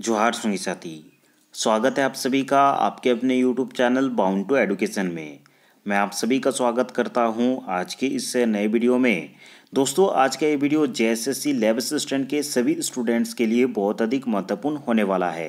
जोहार सुनी साथी स्वागत है आप सभी का आपके अपने YouTube channel bound to education में मैं आप सभी का स्वागत करता हूं आज के इस नए वीडियो में दोस्तों आज का ये वीडियो जेएसएससी लैब असिस्टेंट के सभी स्टूडेंट्स के लिए बहुत अधिक महत्वपूर्ण होने वाला है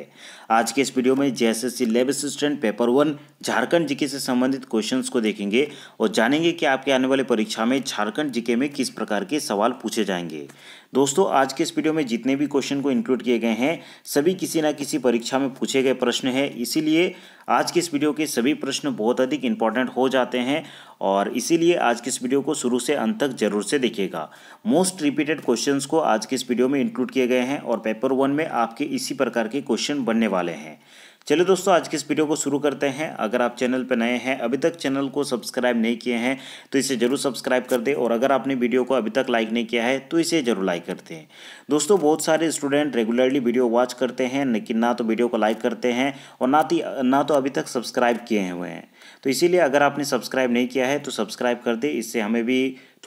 आज के इस वीडियो में JSSC lab assistant paper one Jharkhand GK से संबंधित क्वेश्चंस को देखेंगे और जानेंगे कि आपके आने वाले परीक्षा में झारखंड जीके में किस प्रकार के सवाल पूछे जाएंगे दोस्तों आज के इस वीडियो में जितने भी क्वेश्चन को इंक्लूड किए गए हैं सभी किसी ना किसी परीक्षा में पूछे गए प्रश्न हैं इसीलिए आज के इस वीडियो के सभी प्रश्न बहुत अधिक इंपॉर्टेंट हो जाते हैं और इसीलिए आज की इस वीडियो को शुरू से अंत तक जरूर से देखिएगा मोस्ट रिपीटेड क्वेश्चन को आज की इस वीडियो में इंक्लूड किए गए हैं और पेपर वन में आपके इसी प्रकार के क्वेश्चन बनने वाले हैं चलिए दोस्तों आज की इस वीडियो को शुरू करते हैं अगर आप चैनल पर नए हैं अभी तक चैनल को सब्सक्राइब नहीं किए हैं तो इसे ज़रूर सब्सक्राइब कर दें और अगर आपने वीडियो को अभी तक लाइक नहीं किया है तो इसे ज़रूर लाइक कर दें दोस्तों बहुत सारे स्टूडेंट रेगुलरली वीडियो वॉच करते हैं लेकिन ना तो वीडियो को लाइक करते हैं और ना ना तो अभी तक सब्सक्राइब किए हुए हैं तो इसीलिए अगर आपने सब्सक्राइब नहीं किया है तो सब्सक्राइब कर दे इससे हमें भी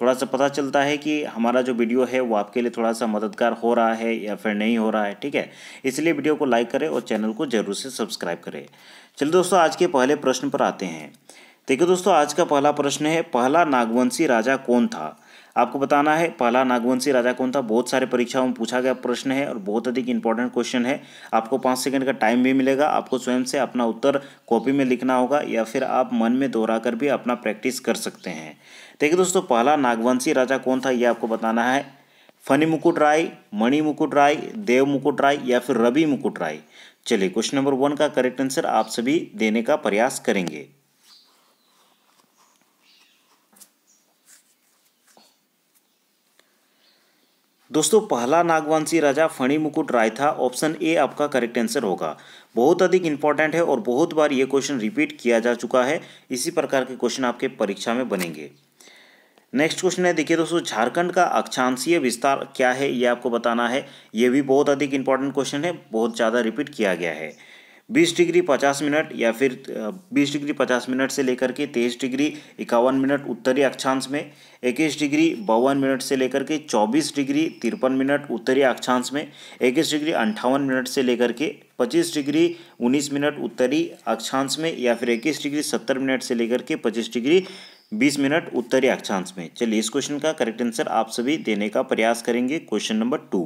थोड़ा सा पता चलता है कि हमारा जो वीडियो है वो आपके लिए थोड़ा सा मददगार हो रहा है या फिर नहीं हो रहा है ठीक है इसलिए वीडियो को लाइक करें और चैनल को जरूर से सब्सक्राइब करें चलिए दोस्तों आज के पहले प्रश्न पर आते हैं देखिए दोस्तों आज का पहला प्रश्न है पहला नागवंशी राजा कौन था आपको बताना है पहला नागवंशी राजा कौन था बहुत सारे परीक्षाओं में पूछा गया प्रश्न है और बहुत अधिक इंपॉर्टेंट क्वेश्चन है आपको पाँच सेकंड का टाइम भी मिलेगा आपको स्वयं से अपना उत्तर कॉपी में लिखना होगा या फिर आप मन में दोहरा कर भी अपना प्रैक्टिस कर सकते हैं देखिए दोस्तों पहला नागवंशी राजा कौन था यह आपको बताना है फनी मुकुट राय मणि मुकुट राय देव मुकुट राय या फिर रवि मुकुट राय चलिए क्वेश्चन नंबर वन का करेक्ट आंसर आप सभी देने का प्रयास करेंगे दोस्तों पहला नागवंशी राजा फणी मुकुट राय था ऑप्शन ए आपका करेक्ट आंसर होगा बहुत अधिक इंपॉर्टेंट है और बहुत बार ये क्वेश्चन रिपीट किया जा चुका है इसी प्रकार के क्वेश्चन आपके परीक्षा में बनेंगे नेक्स्ट क्वेश्चन है देखिए दोस्तों झारखंड का अक्षांशीय विस्तार क्या है ये आपको बताना है ये भी बहुत अधिक इंपॉर्टेंट क्वेश्चन है बहुत ज़्यादा रिपीट किया गया है बीस डिग्री पचास मिनट या फिर बीस डिग्री पचास मिनट से लेकर के तेईस डिग्री इक्यावन मिनट उत्तरी अक्षांश में इक्कीस डिग्री बावन मिनट से लेकर के चौबीस डिग्री तिरपन मिनट उत्तरी अक्षांश में इक्कीस डिग्री अंठावन मिनट से लेकर के पच्चीस डिग्री उन्नीस मिनट उत्तरी अक्षांश में या फिर इक्कीस डिग्री सत्तर मिनट से लेकर के पच्चीस डिग्री बीस मिनट उत्तरी अक्षांश में चलिए इस क्वेश्चन का करेक्ट आंसर आप सभी देने का प्रयास करेंगे क्वेश्चन नंबर टू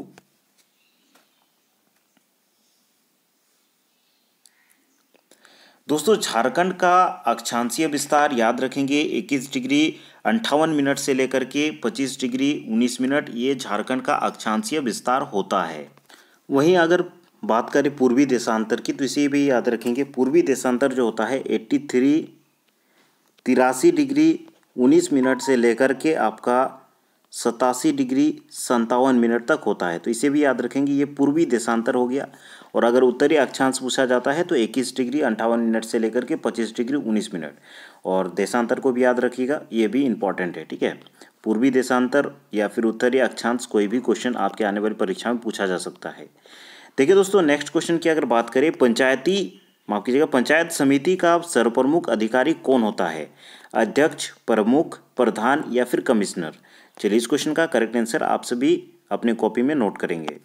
दोस्तों झारखंड का अक्षांशीय विस्तार याद रखेंगे 21 डिग्री अंठावन मिनट से लेकर के 25 डिग्री 19 मिनट ये झारखंड का अक्षांशीय विस्तार होता है वहीं अगर बात करें पूर्वी देशांतर की तो इसे भी याद रखेंगे पूर्वी देशांतर जो होता है एट्टी थ्री तिरासी डिग्री उन्नीस मिनट से लेकर के आपका सतासी डिग्री संतावन मिनट तक होता है तो इसे भी याद रखेंगे ये पूर्वी देशांतर हो गया और अगर उत्तरी अक्षांश पूछा जाता है तो इक्कीस डिग्री अंठावन मिनट से लेकर के पच्चीस डिग्री उन्नीस मिनट और देशांतर को भी याद रखिएगा ये भी इम्पॉर्टेंट है ठीक है पूर्वी देशांतर या फिर उत्तरी अक्षांश कोई भी क्वेश्चन आपके आने वाली परीक्षा में पूछा जा सकता है देखिए दोस्तों नेक्स्ट क्वेश्चन की अगर बात करें पंचायती माफ कीजिएगा पंचायत समिति का सर्वप्रमुख अधिकारी कौन होता है अध्यक्ष प्रमुख प्रधान या फिर कमिश्नर चलिए इस क्वेश्चन का करेक्ट आंसर आप सभी अपने कॉपी में नोट करेंगे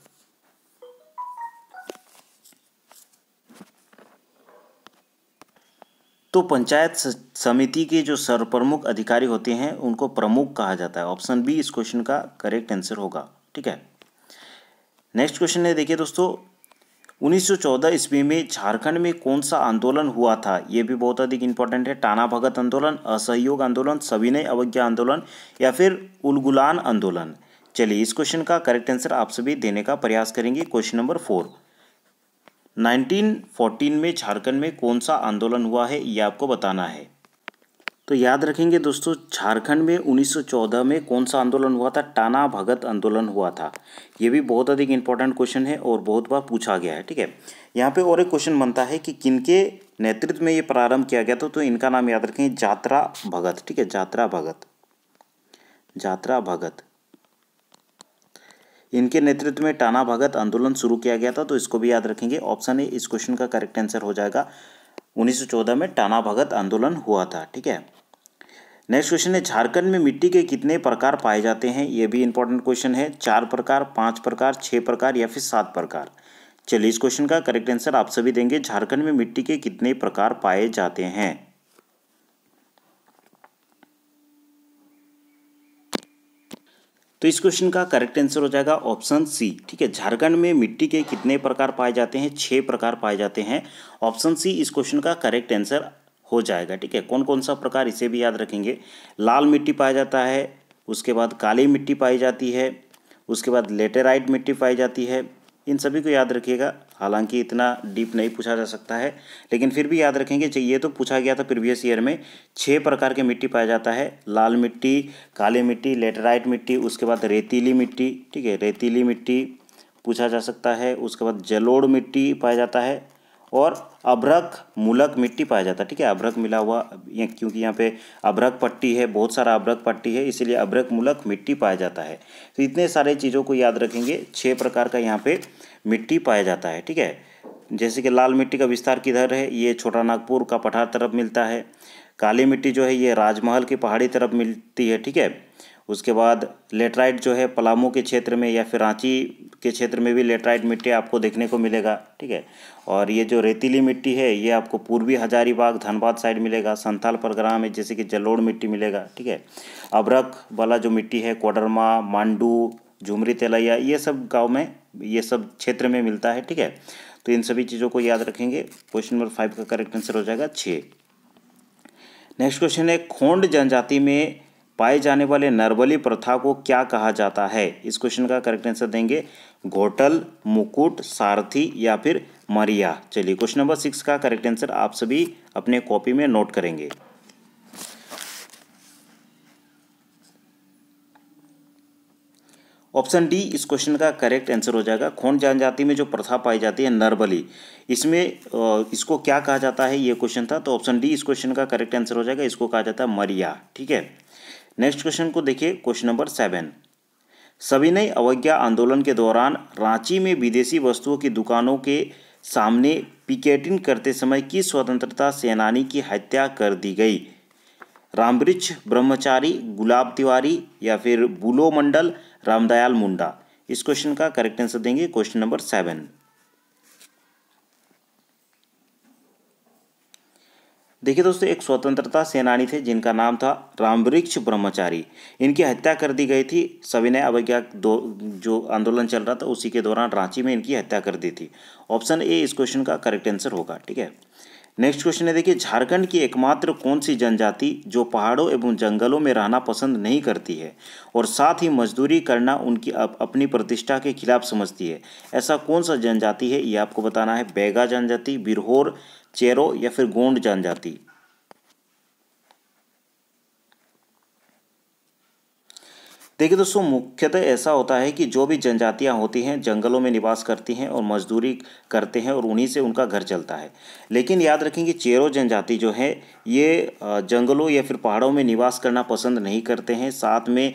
तो पंचायत समिति के जो सर्वप्रमुख अधिकारी होते हैं उनको प्रमुख कहा जाता है ऑप्शन बी इस क्वेश्चन का करेक्ट आंसर होगा ठीक है नेक्स्ट क्वेश्चन है देखिए दोस्तों 1914 ईस्वी में झारखंड में कौन सा आंदोलन हुआ था ये भी बहुत अधिक इंपॉर्टेंट है टाना भगत आंदोलन असहयोग आंदोलन सविनय अवज्ञा आंदोलन या फिर उलगुलान आंदोलन चलिए इस क्वेश्चन का करेक्ट आंसर आप सभी देने का प्रयास करेंगे क्वेश्चन नंबर फोर 1914 में झारखंड में कौन सा आंदोलन हुआ है ये आपको बताना है तो याद रखेंगे दोस्तों झारखंड में 1914 में कौन सा आंदोलन हुआ था टाना भगत आंदोलन हुआ था ये भी बहुत अधिक इंपॉर्टेंट क्वेश्चन है और बहुत बार पूछा गया है ठीक है यहाँ पे और एक क्वेश्चन बनता है कि किनके नेतृत्व में ये प्रारंभ किया गया था तो इनका नाम याद रखें जात्रा भगत ठीक है जात्रा भगत जात्रा भगत इनके नेतृत्व में टाना भगत आंदोलन शुरू किया गया था तो इसको भी याद रखेंगे ऑप्शन ए इस क्वेश्चन का करेक्ट आंसर हो जाएगा 1914 में टाना भगत आंदोलन हुआ था ठीक है नेक्स्ट क्वेश्चन है झारखंड में मिट्टी के कितने प्रकार पाए जाते हैं ये भी इंपॉर्टेंट क्वेश्चन है चार प्रकार पांच प्रकार छह प्रकार या फिर सात प्रकार चलिए इस क्वेश्चन का करेक्ट आंसर आप सभी देंगे झारखंड में मिट्टी के कितने प्रकार पाए जाते हैं तो इस क्वेश्चन का करेक्ट आंसर हो जाएगा ऑप्शन सी ठीक है झारखंड में मिट्टी के कितने प्रकार पाए जाते हैं छह प्रकार पाए जाते हैं ऑप्शन सी इस क्वेश्चन का करेक्ट आंसर हो जाएगा ठीक है कौन कौन सा प्रकार इसे भी याद रखेंगे लाल मिट्टी पाया जाता है उसके बाद काली मिट्टी पाई जाती है उसके बाद लेटेराइट मिट्टी पाई जाती है इन सभी को याद रखिएगा हालांकि इतना डीप नहीं पूछा जा सकता है लेकिन फिर भी याद रखेंगे ये तो पूछा गया था प्रीवियस ईयर में छः प्रकार के मिट्टी पाया जाता है लाल मिट्टी काली मिट्टी लेटेराइट मिट्टी उसके बाद रेतीली मिट्टी ठीक है रेतीली मिट्टी पूछा जा सकता है उसके बाद जलोड़ मिट्टी पाया जाता है और अभ्रक मूलक मिट्टी पाया जाता है ठीक है अभ्रक मिला हुआ क्योंकि यहाँ पे अभ्रक पट्टी है बहुत सारा अभ्रक पट्टी है इसीलिए अभ्रक मूलक मिट्टी पाया जाता है तो इतने सारे चीज़ों को याद रखेंगे छः प्रकार का यहाँ पे मिट्टी पाया जाता है ठीक है जैसे कि लाल मिट्टी का विस्तार किधर है ये छोटा नागपुर का पठार तरफ मिलता है काली मिट्टी जो है ये राजमहल की पहाड़ी तरफ मिलती है ठीक है उसके बाद लेटराइट जो है पलामू के क्षेत्र में या फिर रांची के क्षेत्र में भी लेटराइट मिट्टी आपको देखने को मिलेगा ठीक है और ये जो रेतीली मिट्टी है ये आपको पूर्वी हजारीबाग धनबाद साइड मिलेगा संथाल परग्राम है जैसे कि जलोड़ मिट्टी मिलेगा ठीक है अबरक वाला जो मिट्टी है कोडरमा मांडू झुमरी तेलैया ये सब गाँव में ये सब क्षेत्र में मिलता है ठीक है तो इन सभी चीज़ों को याद रखेंगे क्वेश्चन नंबर फाइव का करेक्ट आंसर हो जाएगा छः नेक्स्ट क्वेश्चन है खोंड जनजाति में पाए जाने वाले नरबली प्रथा को क्या कहा जाता है इस क्वेश्चन का करेक्ट आंसर देंगे घोटल मुकुट सारथी या फिर मरिया चलिए क्वेश्चन नंबर सिक्स का करेक्ट आंसर आप सभी अपने कॉपी में नोट करेंगे ऑप्शन डी इस क्वेश्चन का करेक्ट आंसर हो जाएगा खोन जनजाति में जो प्रथा पाई जाती है नरबली इसमें इसको क्या कहा जाता है ये क्वेश्चन था तो ऑप्शन डी इस क्वेश्चन का करेक्ट आंसर हो जाएगा इसको कहा जाता है मरिया ठीक है नेक्स्ट क्वेश्चन को देखिए क्वेश्चन नंबर सेवन सविनय अवज्ञा आंदोलन के दौरान रांची में विदेशी वस्तुओं की दुकानों के सामने पिकेटिंग करते समय किस स्वतंत्रता सेनानी की हत्या कर दी गई रामवृक्ष ब्रह्मचारी गुलाब तिवारी या फिर बुलो मंडल रामदयाल मुंडा इस क्वेश्चन का करेक्ट आंसर देंगे क्वेश्चन नंबर सेवन देखिए दोस्तों एक स्वतंत्रता सेनानी थे जिनका नाम था रामवृक्ष ब्रह्मचारी इनकी हत्या कर दी गई थी सविनय अवज्ञा दो जो आंदोलन चल रहा था उसी के दौरान रांची में इनकी हत्या कर दी थी ऑप्शन ए इस क्वेश्चन का करेक्ट आंसर होगा ठीक है नेक्स्ट क्वेश्चन है देखिए झारखंड की एकमात्र कौन सी जनजाति जो पहाड़ों एवं जंगलों में रहना पसंद नहीं करती है और साथ ही मजदूरी करना उनकी अप, अपनी प्रतिष्ठा के खिलाफ समझती है ऐसा कौन सा जनजाति है ये आपको बताना है बैगा जनजाति बिरहोर चेरो या फिर गोंड जान जाती देखिए दोस्तों मुख्यतः ऐसा होता है कि जो भी जनजातियाँ होती हैं जंगलों में निवास करती हैं और मजदूरी करते हैं और उन्हीं से उनका घर चलता है लेकिन याद रखें कि चेरो जनजाति जो है ये जंगलों या फिर पहाड़ों में निवास करना पसंद नहीं करते हैं साथ में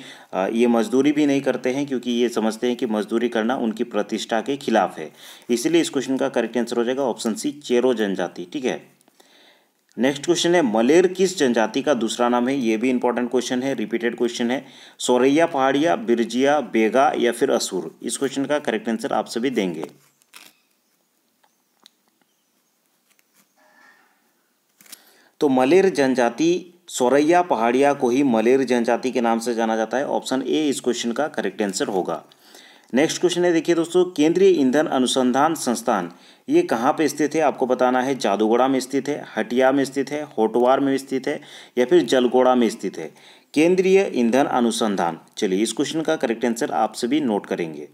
ये मजदूरी भी नहीं करते हैं क्योंकि ये समझते हैं कि मजदूरी करना उनकी प्रतिष्ठा के खिलाफ है इसीलिए इस क्वेश्चन का करेक्ट आंसर हो जाएगा ऑप्शन सी चेरो जनजाति ठीक है नेक्स्ट क्वेश्चन है मलेर किस जनजाति का दूसरा नाम है ये भी इंपॉर्टेंट क्वेश्चन है रिपीटेड क्वेश्चन है सौरैया पहाड़िया बिरजिया बेगा या फिर असुर इस क्वेश्चन का करेक्ट आंसर आप सभी देंगे तो मलेर जनजाति सौरैया पहाड़िया को ही मलेर जनजाति के नाम से जाना जाता है ऑप्शन ए इस क्वेश्चन का करेक्ट आंसर होगा नेक्स्ट क्वेश्चन है देखिए दोस्तों केंद्रीय ईंधन अनुसंधान संस्थान ये कहाँ पे स्थित है आपको बताना है जादूगोड़ा में स्थित है हटिया में स्थित है होटवार में स्थित है या फिर जलगोड़ा में स्थित है केंद्रीय ईंधन अनुसंधान चलिए इस क्वेश्चन का करेक्ट आंसर आप सभी नोट करेंगे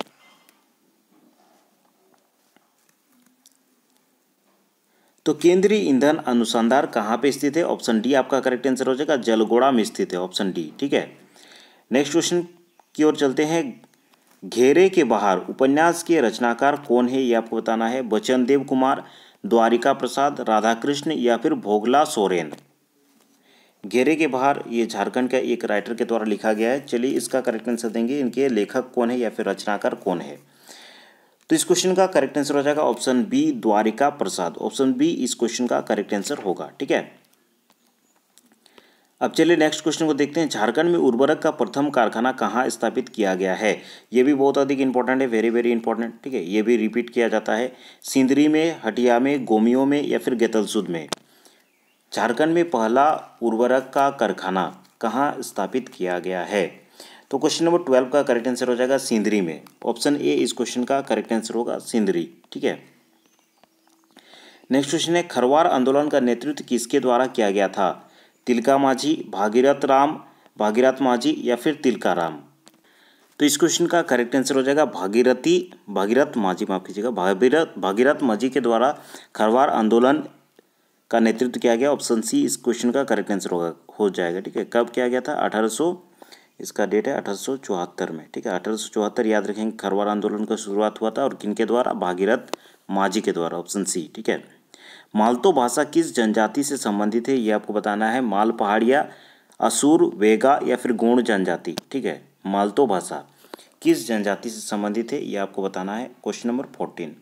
तो केंद्रीय ईंधन अनुसंधान कहाँ पे स्थित है ऑप्शन डी आपका करेक्ट आंसर हो जाएगा जलगोड़ा में स्थित है ऑप्शन डी ठीक है नेक्स्ट क्वेश्चन की ओर चलते हैं घेरे के बाहर उपन्यास के रचनाकार कौन है ये आपको बताना है देव कुमार द्वारिका प्रसाद राधाकृष्ण या फिर भोगला सोरेन घेरे के बाहर ये झारखंड का एक राइटर के द्वारा लिखा गया है चलिए इसका करेक्ट आंसर देंगे इनके लेखक कौन है या फिर रचनाकार कौन है तो इस क्वेश्चन का करेक्ट आंसर हो जाएगा option B Dwarika Prasad option B इस क्वेश्चन का करेक्ट आंसर होगा ठीक है अब चलिए नेक्स्ट क्वेश्चन को देखते हैं झारखंड में उर्वरक का प्रथम कारखाना कहाँ स्थापित किया गया है ये भी बहुत अधिक इंपॉर्टेंट है वेरी वेरी इंपॉर्टेंट ठीक है ये भी रिपीट किया जाता है सिंदरी में हटिया में गोमियो में या फिर गेतलसुद में झारखंड में पहला उर्वरक का कारखाना कहाँ स्थापित किया गया है तो क्वेश्चन नंबर ट्वेल्व का करेक्ट आंसर हो जाएगा सिंदरी में ऑप्शन ए इस क्वेश्चन का करेक्ट आंसर होगा सिंदरी ठीक है नेक्स्ट क्वेश्चन है खरवार आंदोलन का नेतृत्व किसके द्वारा किया गया था तिलका माझी भागीरथ राम भागीरथ माझी या फिर तिलका राम तो इस क्वेश्चन का करेक्ट आंसर हो जाएगा भागीरथी भागीरथ माझी माफ कीजिएगा भागीरथ भागीरथ माझी के द्वारा खरवार आंदोलन का नेतृत्व किया गया ऑप्शन सी इस क्वेश्चन का करेक्ट आंसर होगा हो जाएगा ठीक है कब किया गया था अठारह इसका डेट है अठारह में ठीक है अठारह याद रखेंगे खरवार आंदोलन का शुरुआत हुआ था और किन के द्वारा भागीरथ माझी के द्वारा ऑप्शन सी ठीक है मालतो भाषा किस जनजाति से संबंधित है ये आपको बताना है माल पहाड़िया असुर वेगा या फिर गोंड जनजाति ठीक है मालतो भाषा किस जनजाति से संबंधित है ये आपको बताना है क्वेश्चन नंबर फोर्टीन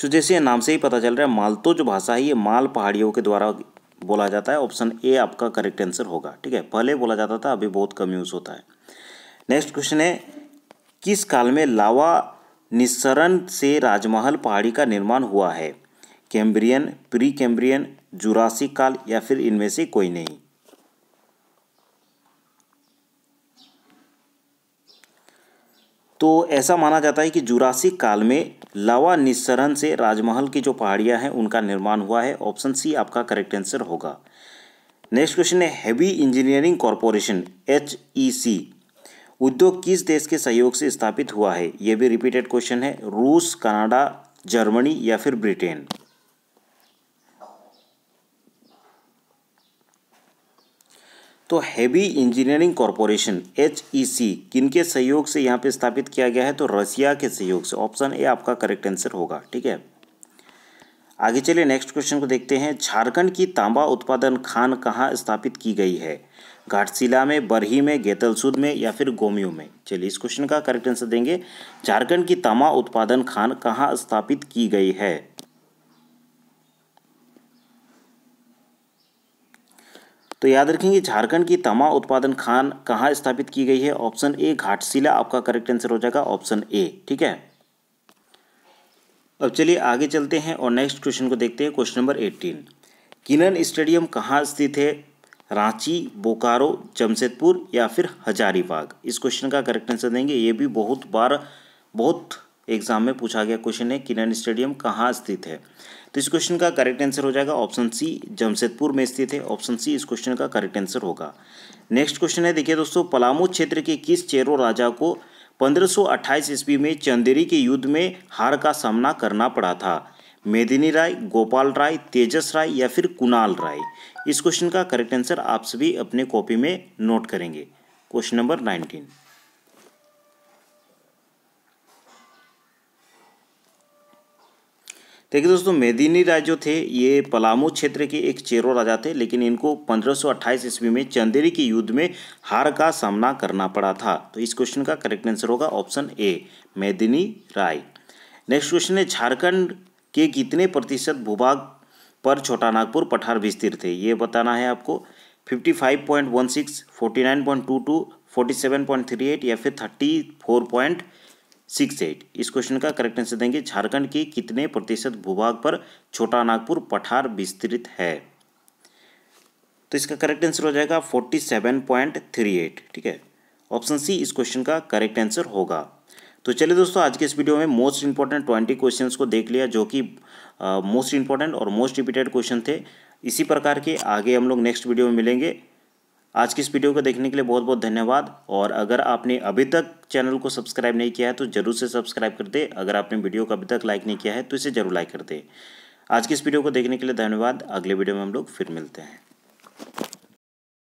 तो जैसे नाम से ही पता चल रहा है मालतो जो भाषा है ये माल पहाड़ियों के द्वारा बोला जाता है ऑप्शन ए आपका करेक्ट आंसर होगा ठीक है पहले बोला जाता था अभी बहुत कम यूज़ होता है नेक्स्ट क्वेश्चन है किस काल में लावा निस्सरण से राजमहल पहाड़ी का निर्माण हुआ है कैम्ब्रियन प्री कैम्ब्रियन जुरासिक काल या फिर इनमें से कोई नहीं तो ऐसा माना जाता है कि जुरासिक काल में लावा निस्सरण से राजमहल की जो पहाड़ियां हैं उनका निर्माण हुआ है ऑप्शन सी आपका करेक्ट आंसर होगा नेक्स्ट क्वेश्चन है heavy engineering corporation H E C उद्योग किस देश के सहयोग से स्थापित हुआ है यह भी रिपीटेड क्वेश्चन है रूस कनाडा जर्मनी या फिर ब्रिटेन तो heavy engineering corporation H E C किन के सहयोग से यहाँ पे स्थापित किया गया है तो रसिया के सहयोग से ऑप्शन ए आपका करेक्ट आंसर होगा ठीक है आगे चलिए नेक्स्ट क्वेश्चन को देखते हैं झारखंड की तांबा उत्पादन खान कहाँ स्थापित की गई है घाटशिला में बरही में गैतलसूद में या फिर गोमियो में चलिए इस क्वेश्चन का करेक्ट आंसर देंगे झारखंड की तांबा उत्पादन खान कहाँ स्थापित की गई है तो याद रखेंगे झारखंड की तमा उत्पादन खान कहाँ स्थापित की गई है ऑप्शन ए घाटशिला आपका करेक्ट आंसर हो जाएगा ऑप्शन ए ठीक है अब चलिए आगे चलते हैं और नेक्स्ट क्वेश्चन को देखते हैं question number eighteen Keenan stadium कहाँ स्थित है रांची बोकारो जमशेदपुर या फिर हजारीबाग इस क्वेश्चन का करेक्ट आंसर देंगे ये भी बहुत बार बहुत एग्जाम में पूछा गया क्वेश्चन है किनन स्टेडियम कहाँ स्थित है तो इस क्वेश्चन का करेक्ट आंसर हो जाएगा ऑप्शन सी जमशेदपुर में स्थित है ऑप्शन सी इस क्वेश्चन का करेक्ट आंसर होगा नेक्स्ट क्वेश्चन है देखिए दोस्तों पलामू क्षेत्र के किस चेरो राजा को 1528 ईस्वी में चंदेरी के युद्ध में हार का सामना करना पड़ा था मेदिनी राय गोपाल राय तेजस राय या फिर कुणाल राय इस क्वेश्चन का करेक्ट आंसर आप सभी अपने कॉपी में नोट करेंगे क्वेश्चन नंबर नाइनटीन देखिए दोस्तों मेदिनी राय जो थे ये पलामू क्षेत्र के एक चेरो राजा थे लेकिन इनको 1528 ईस्वी में चंदेरी के युद्ध में हार का सामना करना पड़ा था तो इस क्वेश्चन का करेक्ट आंसर होगा option A Medini Rai next question है झारखंड के कितने प्रतिशत भूभाग पर छोटा नागपुर पठार विस्तृत थे ये बताना है आपको फिफ्टी फाइव या फिर थर्टी सिक्स एट इस क्वेश्चन का करेक्ट आंसर देंगे झारखंड के कितने प्रतिशत भूभाग पर छोटा नागपुर पठार विस्तृत है तो इसका करेक्ट आंसर हो जाएगा forty seven point three eight ठीक है ऑप्शन सी इस क्वेश्चन का करेक्ट आंसर होगा तो चलिए दोस्तों आज के इस वीडियो में मोस्ट इंपॉर्टेंट ट्वेंटी क्वेश्चन को देख लिया जो कि मोस्ट इंपॉर्टेंट और मोस्ट रिपीटेड क्वेश्चन थे इसी प्रकार के आगे हम लोग नेक्स्ट वीडियो में मिलेंगे आज की इस वीडियो को देखने के लिए बहुत बहुत धन्यवाद और अगर आपने अभी तक चैनल को सब्सक्राइब नहीं किया है तो जरूर से सब्सक्राइब कर दे अगर आपने वीडियो को अभी तक लाइक नहीं किया है तो इसे जरूर लाइक कर दे आज की इस वीडियो को देखने के लिए धन्यवाद अगले वीडियो में हम लोग फिर मिलते हैं